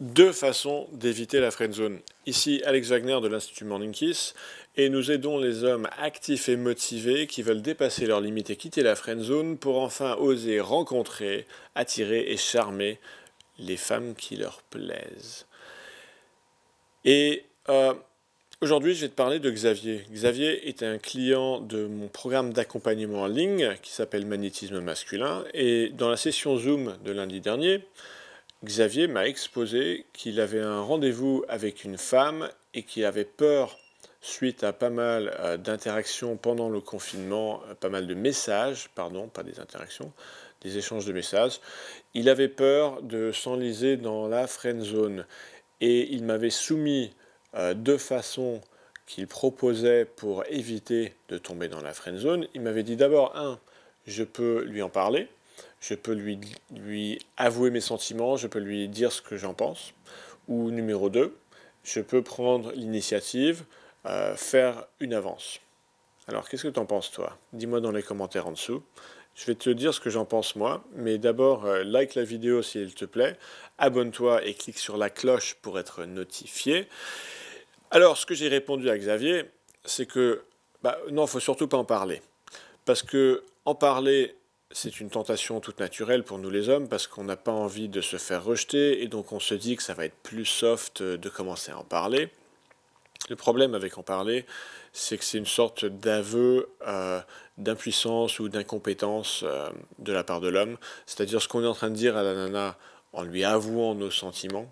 deux façons d'éviter la friend zone. Ici, Alex Wagner de l'Institut Morning Kiss, et nous aidons les hommes actifs et motivés qui veulent dépasser leurs limites et quitter la friend zone pour enfin oser rencontrer, attirer et charmer les femmes qui leur plaisent. Et euh, Aujourd'hui, je vais te parler de Xavier. Xavier est un client de mon programme d'accompagnement en ligne qui s'appelle Magnétisme masculin. Et dans la session Zoom de lundi dernier, Xavier m'a exposé qu'il avait un rendez-vous avec une femme et qu'il avait peur suite à pas mal euh, d'interactions pendant le confinement, euh, pas mal de messages, pardon, pas des interactions, des échanges de messages. Il avait peur de s'enliser dans la friend zone et il m'avait soumis euh, deux façons qu'il proposait pour éviter de tomber dans la friend zone, il m'avait dit d'abord, un, je peux lui en parler, je peux lui, lui avouer mes sentiments, je peux lui dire ce que j'en pense, ou numéro 2, je peux prendre l'initiative, euh, faire une avance. Alors qu'est-ce que tu en penses toi Dis-moi dans les commentaires en dessous. Je vais te dire ce que j'en pense moi, mais d'abord euh, like la vidéo s'il te plaît, abonne-toi et clique sur la cloche pour être notifié. Alors, ce que j'ai répondu à Xavier, c'est que bah, non, il faut surtout pas en parler. Parce que en parler, c'est une tentation toute naturelle pour nous les hommes, parce qu'on n'a pas envie de se faire rejeter, et donc on se dit que ça va être plus soft de commencer à en parler. Le problème avec en parler, c'est que c'est une sorte d'aveu euh, d'impuissance ou d'incompétence euh, de la part de l'homme. C'est-à-dire ce qu'on est en train de dire à la nana en lui avouant nos sentiments,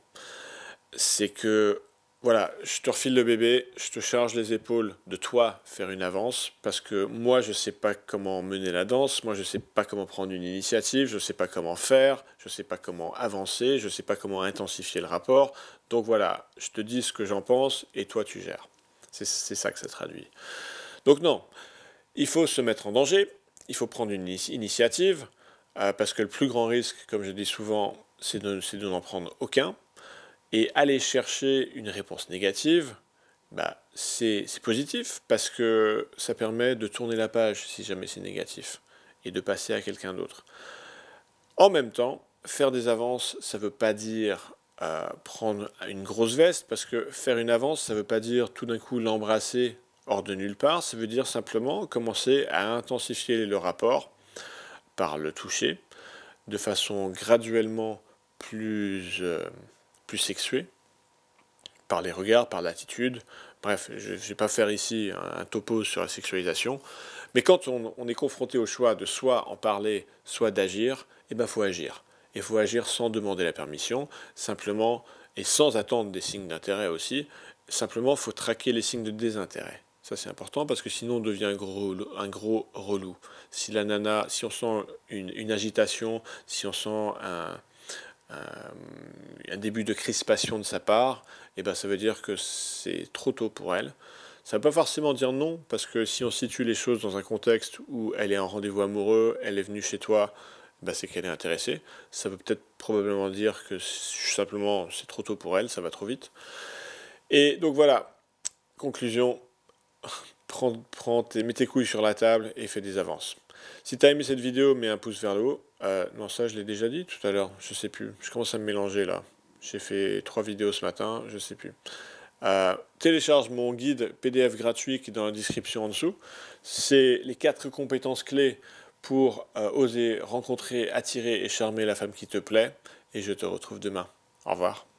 c'est que voilà, je te refile le bébé, je te charge les épaules de toi faire une avance, parce que moi je ne sais pas comment mener la danse, moi je ne sais pas comment prendre une initiative, je ne sais pas comment faire, je ne sais pas comment avancer, je ne sais pas comment intensifier le rapport. Donc voilà, je te dis ce que j'en pense et toi tu gères. C'est ça que ça traduit. Donc non, il faut se mettre en danger, il faut prendre une initiative, euh, parce que le plus grand risque, comme je dis souvent, c'est de n'en prendre aucun. Et aller chercher une réponse négative, bah, c'est positif parce que ça permet de tourner la page si jamais c'est négatif et de passer à quelqu'un d'autre. En même temps, faire des avances, ça ne veut pas dire euh, prendre une grosse veste parce que faire une avance, ça ne veut pas dire tout d'un coup l'embrasser hors de nulle part, ça veut dire simplement commencer à intensifier le rapport par le toucher de façon graduellement plus... Euh, plus sexué, par les regards, par l'attitude. Bref, je ne vais pas faire ici un topo sur la sexualisation. Mais quand on, est confronté au choix de soit en parler, soit d'agir, eh ben faut agir. Et il faut agir sans demander la permission, simplement, et sans attendre des signes d'intérêt aussi. Simplement, faut traquer les signes de désintérêt. Ça, c'est important parce que sinon, on devient un gros, un gros relou. Si la nana, si on sent une agitation, si on sent un, euh, un début de crispation de sa part, et eh ben ça veut dire que c'est trop tôt pour elle. Ça ne veut pas forcément dire non, parce que si on situe les choses dans un contexte où elle est en rendez-vous amoureux, elle est venue chez toi, eh ben c'est qu'elle est intéressée. Ça veut peut-être probablement dire que simplement c'est trop tôt pour elle, ça va trop vite. Et donc voilà, conclusion, prends, prends tes, mets tes couilles sur la table et fais des avances. Si tu as aimé cette vidéo, mets un pouce vers le haut. Euh, non, ça, je l'ai déjà dit tout à l'heure. Je sais plus. Je commence à me mélanger là. J'ai fait trois vidéos ce matin, je sais plus. Euh, télécharge mon guide PDF gratuit qui est dans la description en dessous. C'est les quatre compétences clés pour euh, oser rencontrer, attirer et charmer la femme qui te plaît. Et je te retrouve demain. Au revoir.